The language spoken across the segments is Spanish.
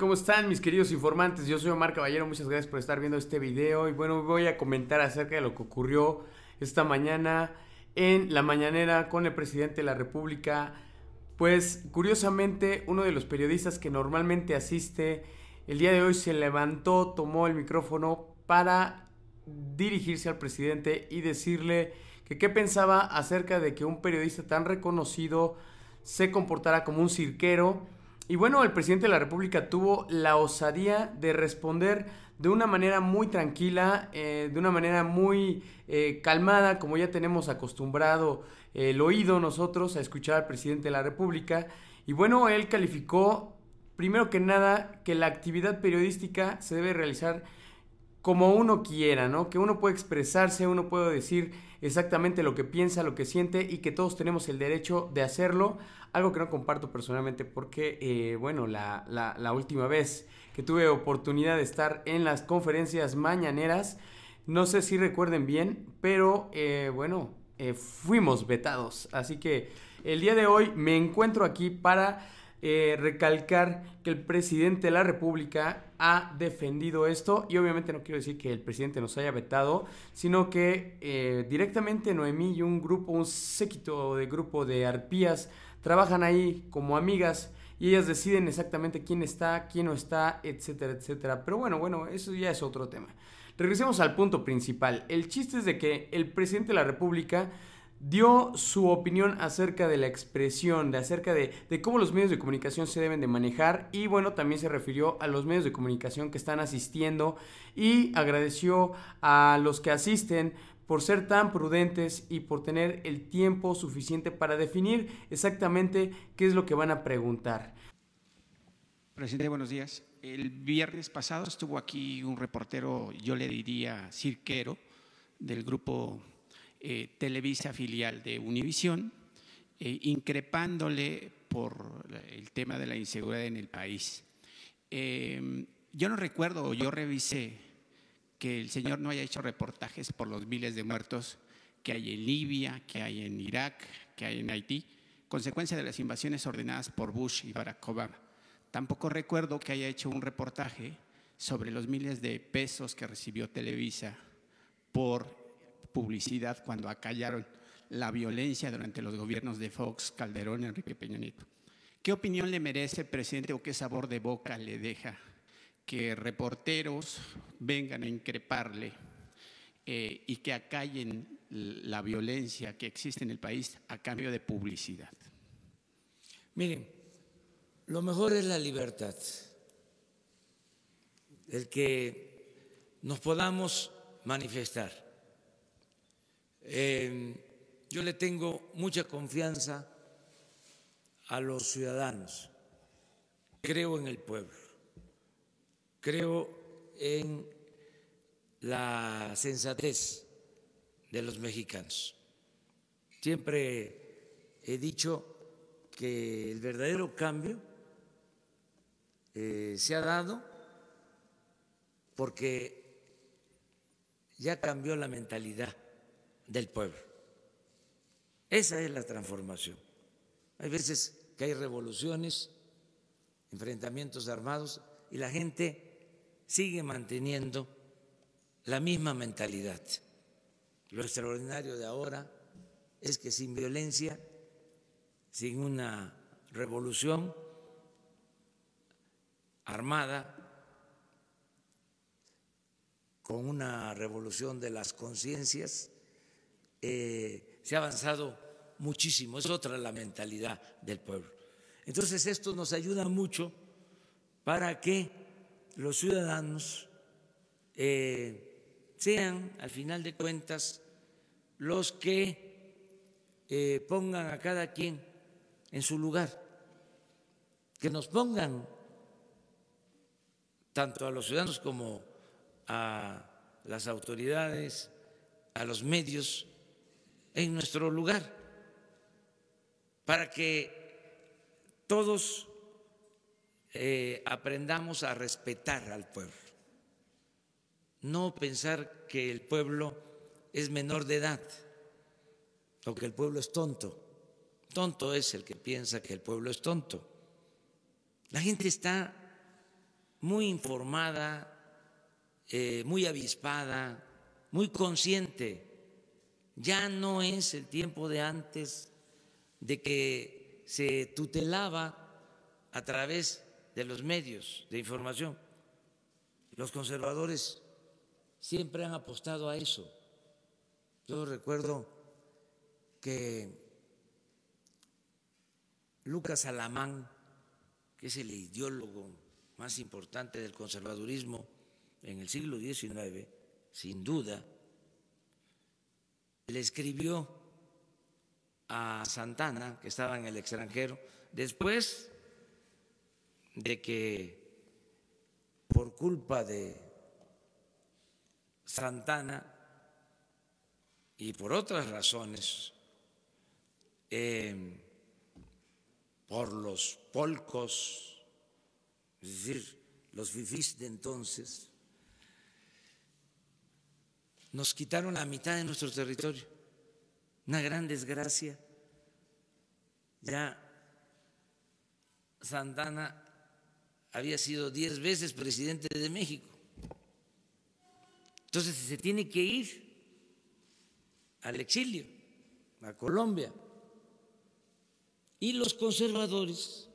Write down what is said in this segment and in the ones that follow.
¿Cómo están mis queridos informantes? Yo soy Omar Caballero, muchas gracias por estar viendo este video y bueno, voy a comentar acerca de lo que ocurrió esta mañana en la mañanera con el presidente de la República. Pues curiosamente uno de los periodistas que normalmente asiste el día de hoy se levantó, tomó el micrófono para dirigirse al presidente y decirle que qué pensaba acerca de que un periodista tan reconocido se comportara como un cirquero y bueno, el presidente de la República tuvo la osadía de responder de una manera muy tranquila, eh, de una manera muy eh, calmada, como ya tenemos acostumbrado eh, el oído nosotros a escuchar al presidente de la República. Y bueno, él calificó, primero que nada, que la actividad periodística se debe realizar como uno quiera, ¿no? Que uno puede expresarse, uno puede decir exactamente lo que piensa, lo que siente y que todos tenemos el derecho de hacerlo algo que no comparto personalmente porque, eh, bueno, la, última vez que tuve oportunidad de estar en las conferencias mañaneras, no sé si recuerden bien, pero eh, bueno, eh, fuimos vetados. Así que el día de hoy me encuentro aquí para recalcar que el presidente de la República ha defendido esto y obviamente no quiero decir que el presidente nos haya vetado, sino que directamente Noemí y un grupo, un séquito de grupo de arpías trabajan ahí como amigas y ellas deciden exactamente quién está, quién no está, etcétera, etcétera. Pero bueno, bueno, eso ya es otro tema. Regresemos al punto principal. El chiste es de que el presidente de la República dio su opinión acerca de la expresión, de acerca de, de, cómo los medios de comunicación se deben de manejar y bueno, también se refirió a los medios de comunicación que están asistiendo y agradeció a los que asisten por ser tan prudentes y por tener el tiempo suficiente para definir exactamente qué es lo que van a preguntar. Presidente, buenos días. El viernes pasado estuvo aquí un reportero, yo le diría cirquero, del grupo eh, Televisa filial de Univisión, eh, increpándole por el tema de la inseguridad en el país. Eh, yo no recuerdo, yo revisé que el Señor no haya hecho reportajes por los miles de muertos que hay en Libia, que hay en Irak, que hay en Haití, consecuencia de las invasiones ordenadas por Bush y Barack Obama. Tampoco recuerdo que haya hecho un reportaje sobre los miles de pesos que recibió Televisa por publicidad cuando acallaron la violencia durante los gobiernos de Fox, Calderón, Enrique Peña ¿Qué opinión le merece, presidente, o qué sabor de boca le deja que reporteros vengan a increparle eh, y que acallen la violencia que existe en el país a cambio de publicidad. Miren, lo mejor es la libertad, el que nos podamos manifestar. Eh, yo le tengo mucha confianza a los ciudadanos, creo en el pueblo creo en la sensatez de los mexicanos. Siempre he dicho que el verdadero cambio eh, se ha dado porque ya cambió la mentalidad del pueblo. Esa es la transformación. Hay veces que hay revoluciones, enfrentamientos armados y la gente sigue manteniendo la misma mentalidad. Lo extraordinario de ahora es que sin violencia, sin una revolución armada, con una revolución de las conciencias, eh, se ha avanzado muchísimo. Es otra la mentalidad del pueblo. Entonces esto nos ayuda mucho para que los ciudadanos eh, sean, al final de cuentas, los que eh, pongan a cada quien en su lugar, que nos pongan tanto a los ciudadanos como a las autoridades, a los medios, en nuestro lugar, para que todos eh, aprendamos a respetar al pueblo, no pensar que el pueblo es menor de edad o que el pueblo es tonto. Tonto es el que piensa que el pueblo es tonto. La gente está muy informada, eh, muy avispada, muy consciente. Ya no es el tiempo de antes de que se tutelaba a través de los medios de información. Los conservadores siempre han apostado a eso. Yo recuerdo que Lucas Alamán, que es el ideólogo más importante del conservadurismo en el siglo XIX, sin duda, le escribió a Santana, que estaba en el extranjero, después de que por culpa de Santana y por otras razones, eh, por los polcos, es decir, los vivís de entonces, nos quitaron la mitad de nuestro territorio. Una gran desgracia. Ya Santana había sido diez veces presidente de México. Entonces se tiene que ir al exilio, a Colombia. Y los conservadores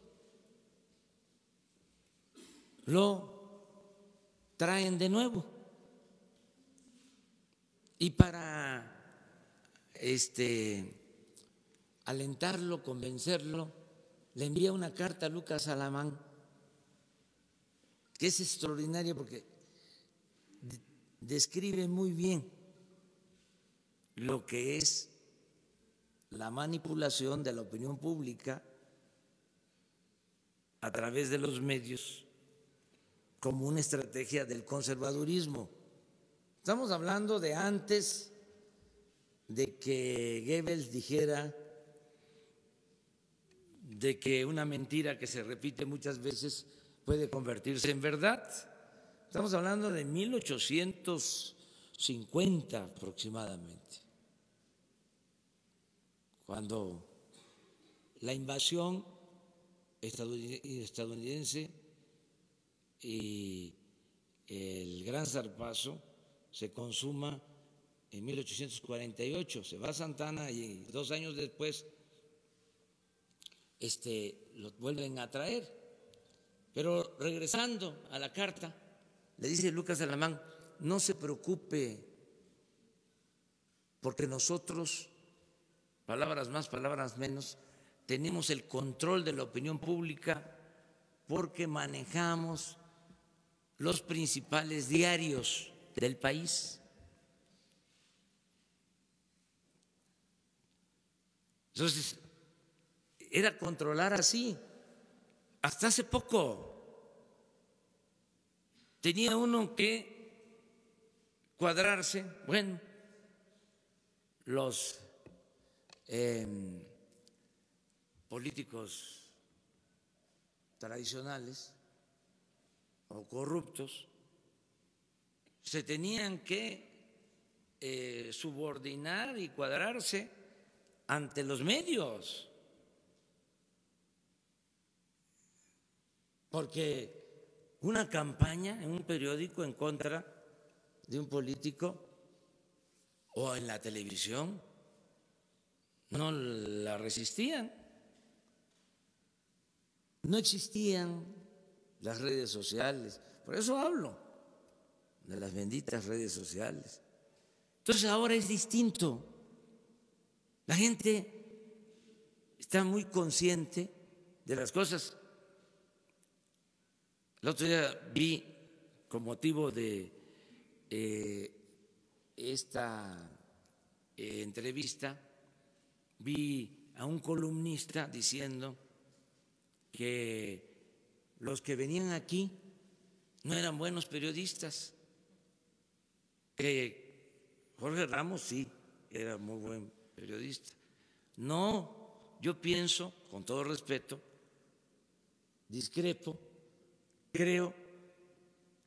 lo traen de nuevo. Y para este, alentarlo, convencerlo, le envía una carta a Lucas Alamán que es extraordinaria porque describe muy bien lo que es la manipulación de la opinión pública a través de los medios como una estrategia del conservadurismo. Estamos hablando de antes de que Goebbels dijera de que una mentira que se repite muchas veces puede convertirse en verdad. Estamos hablando de 1850 aproximadamente, cuando la invasión estadounidense y el gran zarpazo se consuma en 1848, se va a Santana y dos años después este, lo vuelven a traer. Pero regresando a la carta, le dice Lucas Alamán, no se preocupe, porque nosotros, palabras más, palabras menos, tenemos el control de la opinión pública porque manejamos los principales diarios del país. Entonces, era controlar así hasta hace poco tenía uno que cuadrarse, bueno, los em, políticos tradicionales o corruptos se tenían que eh, subordinar y cuadrarse ante los medios. porque una campaña en un periódico en contra de un político o en la televisión no la resistían. No existían las redes sociales. Por eso hablo de las benditas redes sociales. Entonces ahora es distinto. La gente está muy consciente de las cosas el otro día vi, con motivo de eh, esta eh, entrevista, vi a un columnista diciendo que los que venían aquí no eran buenos periodistas, que Jorge Ramos sí era muy buen periodista. No, yo pienso, con todo respeto, discrepo creo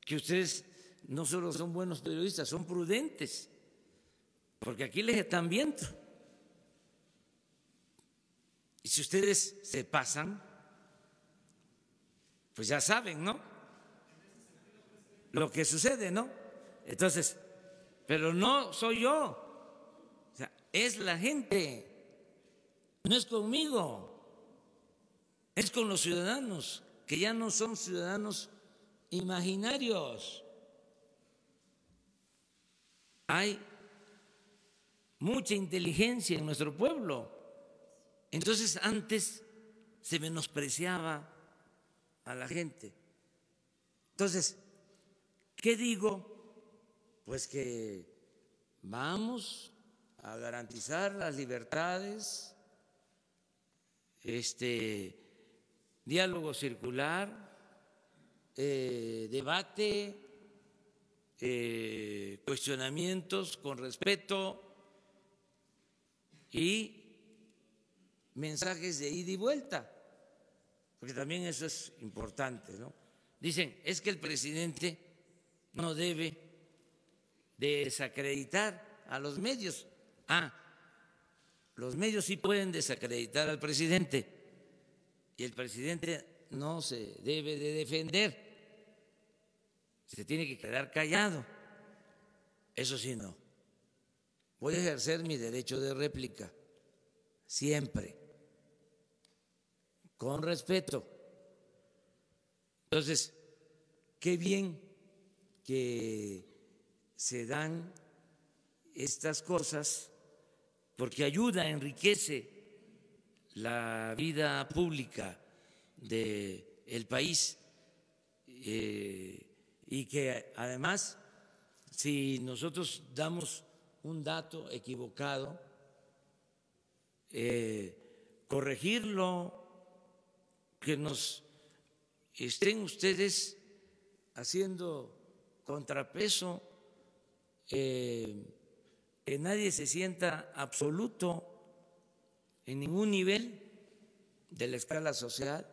que ustedes no solo son buenos periodistas, son prudentes, porque aquí les están viendo. Y si ustedes se pasan, pues ya saben, ¿no? Lo que sucede, ¿no? Entonces, pero no soy yo, es la gente, no es conmigo, es con los ciudadanos que ya no son ciudadanos imaginarios. Hay mucha inteligencia en nuestro pueblo. Entonces antes se menospreciaba a la gente. Entonces, ¿qué digo? Pues que vamos a garantizar las libertades, este, diálogo circular, eh, debate, eh, cuestionamientos con respeto y mensajes de ida y vuelta, porque también eso es importante. ¿no? Dicen, es que el presidente no debe desacreditar a los medios. Ah, los medios sí pueden desacreditar al presidente y el presidente no se debe de defender, se tiene que quedar callado. Eso sí, no. Voy a ejercer mi derecho de réplica, siempre, con respeto. Entonces, qué bien que se dan estas cosas porque ayuda, enriquece la vida pública del el país eh, y que además si nosotros damos un dato equivocado, eh, corregirlo, que nos estén ustedes haciendo contrapeso, eh, que nadie se sienta absoluto en ningún nivel de la escala social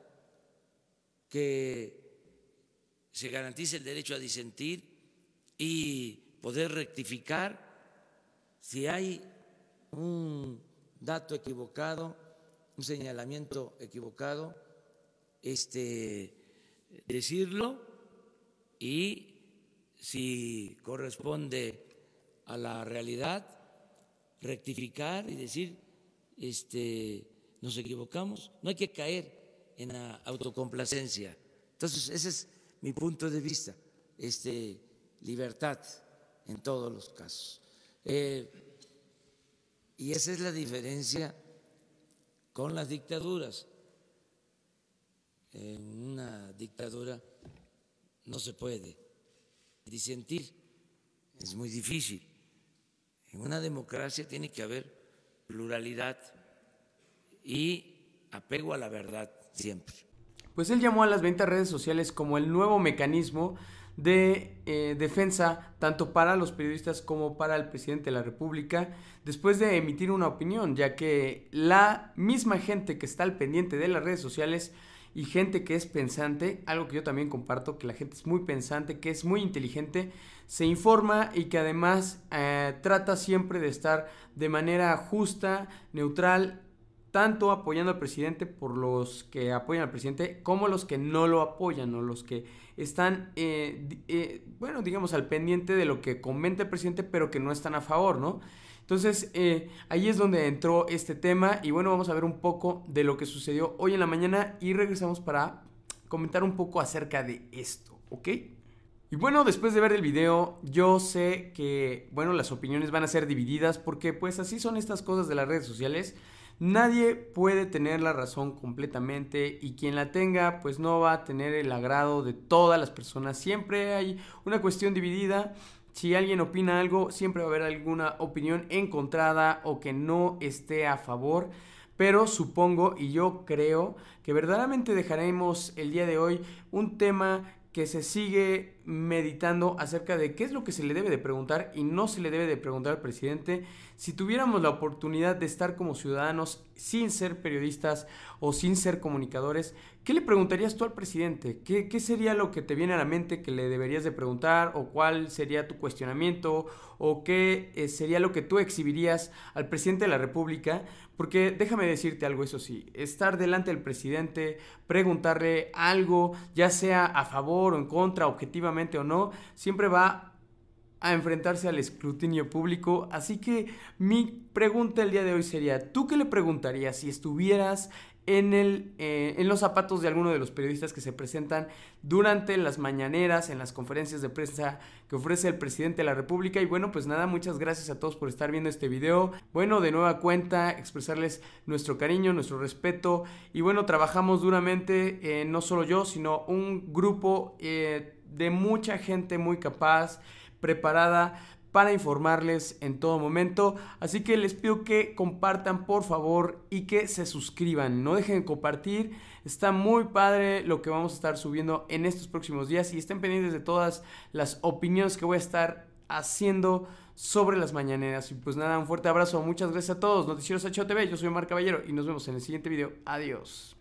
que se garantice el derecho a disentir y poder rectificar si hay un dato equivocado, un señalamiento equivocado, este decirlo y si corresponde a la realidad rectificar y decir este, nos equivocamos, no hay que caer en la autocomplacencia. Entonces, ese es mi punto de vista, este, libertad en todos los casos. Eh, y esa es la diferencia con las dictaduras. En una dictadura no se puede disentir, es muy difícil. En una democracia tiene que haber pluralidad y apego a la verdad siempre. Pues él llamó a las 20 redes sociales como el nuevo mecanismo de eh, defensa tanto para los periodistas como para el presidente de la República después de emitir una opinión, ya que la misma gente que está al pendiente de las redes sociales y gente que es pensante, algo que yo también comparto, que la gente es muy pensante, que es muy inteligente, se informa y que además eh, trata siempre de estar de manera justa, neutral, tanto apoyando al presidente por los que apoyan al presidente como los que no lo apoyan o los que están, eh, eh, bueno, digamos, al pendiente de lo que comenta el presidente pero que no están a favor, ¿no? Entonces, eh, ahí es donde entró este tema y bueno, vamos a ver un poco de lo que sucedió hoy en la mañana y regresamos para comentar un poco acerca de esto, ¿ok? Y bueno, después de ver el video, yo sé que, bueno, las opiniones van a ser divididas porque pues así son estas cosas de las redes sociales. Nadie puede tener la razón completamente y quien la tenga pues no va a tener el agrado de todas las personas. Siempre hay una cuestión dividida si alguien opina algo, siempre va a haber alguna opinión encontrada o que no esté a favor. Pero supongo y yo creo que verdaderamente dejaremos el día de hoy un tema que se sigue meditando acerca de qué es lo que se le debe de preguntar y no se le debe de preguntar al presidente. Si tuviéramos la oportunidad de estar como ciudadanos sin ser periodistas o sin ser comunicadores, ¿qué le preguntarías tú al presidente? ¿Qué, sería lo que te viene a la mente que le deberías de preguntar o cuál sería tu cuestionamiento o qué eh, sería lo que tú exhibirías al presidente de la República? Porque déjame decirte algo, eso sí, estar delante del presidente, preguntarle algo, ya sea a favor o en contra, objetivamente, o no, siempre va a enfrentarse al escrutinio público. Así que mi pregunta el día de hoy sería, ¿tú qué le preguntarías si estuvieras en, el, eh, en los zapatos de alguno de los periodistas que se presentan durante las mañaneras, en las conferencias de prensa que ofrece el presidente de la República. Y bueno, pues nada, muchas gracias a todos por estar viendo este video. Bueno, de nueva cuenta, expresarles nuestro cariño, nuestro respeto. Y bueno, trabajamos duramente, eh, no solo yo, sino un grupo... Eh, de mucha gente muy capaz, preparada para informarles en todo momento. Así que les pido que compartan por favor y que se suscriban. No dejen de compartir. Está muy padre lo que vamos a estar subiendo en estos próximos días y estén pendientes de todas las opiniones que voy a estar haciendo sobre las mañaneras. Y pues nada, un fuerte abrazo. Muchas gracias a todos. Noticieros HOTV. Yo soy Omar Caballero y nos vemos en el siguiente video. Adiós.